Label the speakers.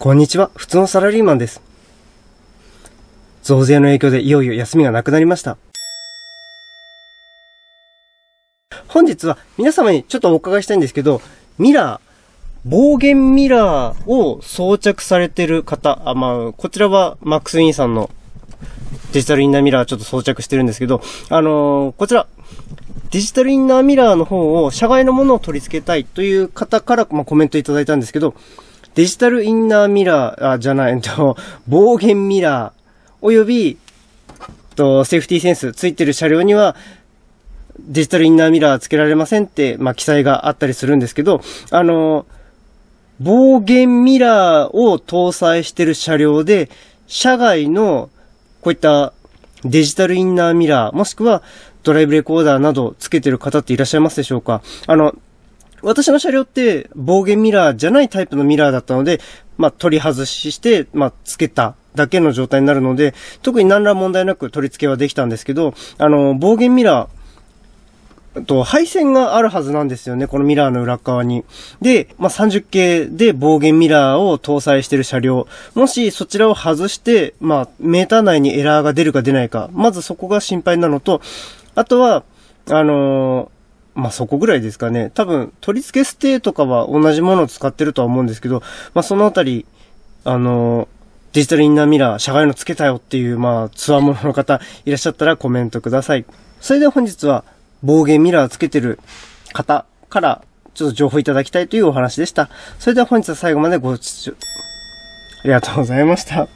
Speaker 1: こんにちは、普通のサラリーマンです。増税の影響でいよいよ休みがなくなりました。本日は皆様にちょっとお伺いしたいんですけど、ミラー、暴言ミラーを装着されてる方、あ、まあ、こちらはマックス・ウィンさんのデジタルインナーミラーちょっと装着してるんですけど、あのー、こちら、デジタルインナーミラーの方を、社外のものを取り付けたいという方から、まあ、コメントいただいたんですけど、デジタルインナーミラー、あ、じゃない、と、防 言ミラー、および、と、セーフティーセンスついてる車両には、デジタルインナーミラーつけられませんって、まあ、記載があったりするんですけど、あの、防言ミラーを搭載してる車両で、車外の、こういったデジタルインナーミラー、もしくはドライブレコーダーなどつけてる方っていらっしゃいますでしょうかあの、私の車両って防言ミラーじゃないタイプのミラーだったので、まあ、取り外しして、まあ、付けただけの状態になるので、特に何ら問題なく取り付けはできたんですけど、あの、防言ミラー、と、配線があるはずなんですよね、このミラーの裏側に。で、まあ、30系で防言ミラーを搭載してる車両。もしそちらを外して、まあ、メーター内にエラーが出るか出ないか。まずそこが心配なのと、あとは、あのーまあ、そこぐらいですかね。多分、取り付けステーとかは同じものを使ってるとは思うんですけど、まあ、そのあたり、あの、デジタルインナーミラー、社外のつけたよっていう、まあ、ツアーものの方、いらっしゃったらコメントください。それでは本日は、防言ミラーつけてる方から、ちょっと情報いただきたいというお話でした。それでは本日は最後までご視聴、ありがとうございました。